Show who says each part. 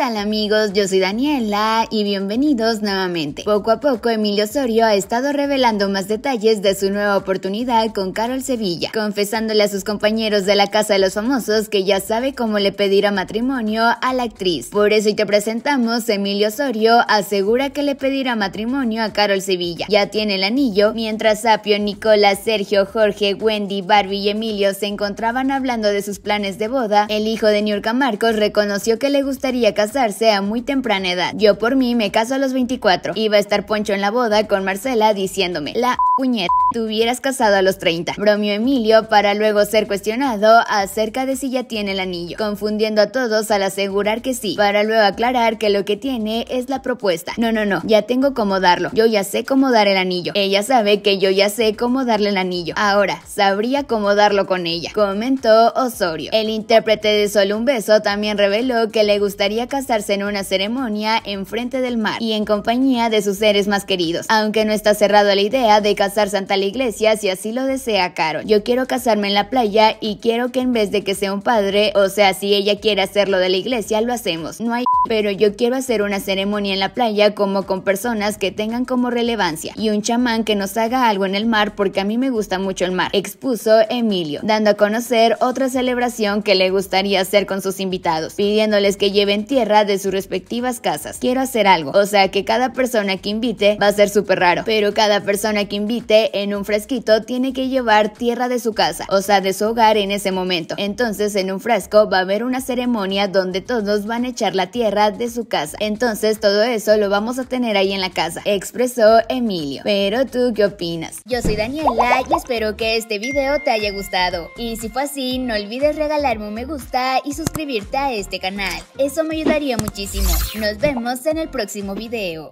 Speaker 1: tal amigos? Yo soy Daniela y bienvenidos nuevamente. Poco a poco Emilio Osorio ha estado revelando más detalles de su nueva oportunidad con Carol Sevilla, confesándole a sus compañeros de la Casa de los Famosos que ya sabe cómo le pedirá matrimonio a la actriz. Por eso hoy te presentamos, Emilio Osorio asegura que le pedirá matrimonio a Carol Sevilla. Ya tiene el anillo, mientras Sapio, Nicola, Sergio, Jorge, Wendy, Barbie y Emilio se encontraban hablando de sus planes de boda, el hijo de Niurka Marcos reconoció que le gustaría casarse casarse a muy temprana edad. Yo por mí me caso a los 24. Iba a estar Poncho en la boda con Marcela diciéndome, la puñeta, te hubieras casado a los 30. Bromió Emilio para luego ser cuestionado acerca de si ya tiene el anillo, confundiendo a todos al asegurar que sí, para luego aclarar que lo que tiene es la propuesta. No, no, no, ya tengo cómo darlo. Yo ya sé cómo dar el anillo. Ella sabe que yo ya sé cómo darle el anillo. Ahora, sabría cómo darlo con ella, comentó Osorio. El intérprete de Solo un beso también reveló que le gustaría casarse en una ceremonia en frente del mar y en compañía de sus seres más queridos. Aunque no está cerrado la idea de casarse ante la iglesia si así lo desea Caro, Yo quiero casarme en la playa y quiero que en vez de que sea un padre, o sea, si ella quiere hacerlo de la iglesia, lo hacemos. No hay pero yo quiero hacer una ceremonia en la playa como con personas que tengan como relevancia y un chamán que nos haga algo en el mar porque a mí me gusta mucho el mar, expuso Emilio, dando a conocer otra celebración que le gustaría hacer con sus invitados, pidiéndoles que lleven tiempo tierra de sus respectivas casas. Quiero hacer algo. O sea que cada persona que invite va a ser súper raro. Pero cada persona que invite en un fresquito tiene que llevar tierra de su casa. O sea, de su hogar en ese momento. Entonces en un frasco va a haber una ceremonia donde todos van a echar la tierra de su casa. Entonces todo eso lo vamos a tener ahí en la casa. Expresó Emilio. Pero tú qué opinas? Yo soy Daniela y espero que este video te haya gustado. Y si fue así, no olvides regalarme un me gusta y suscribirte a este canal. Eso me ayuda gustaría muchísimo. Nos vemos en el próximo video.